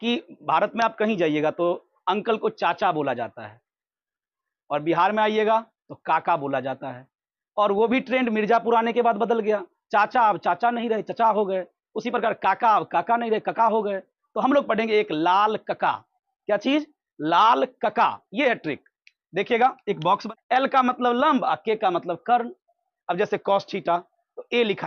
कि भारत में आप कहीं जाइएगा तो अंकल को चाचा बोला जाता है और बिहार में आइएगा तो काका बोला जाता है और वो भी ट्रेंड मिर्जापुर आने के बाद बदल गया चाचा अब चाचा नहीं रहे चचा हो गए उसी प्रकार काका अब काका नहीं रहे कका हो गए तो हम लोग पढ़ेंगे एक लाल कका क्या चीज लाल कका ये है ट्रिक देखिएगा एक बॉक्स एल का मतलब लंब और के का मतलब कर्ण अब जैसे छीटा तो ए लिखा है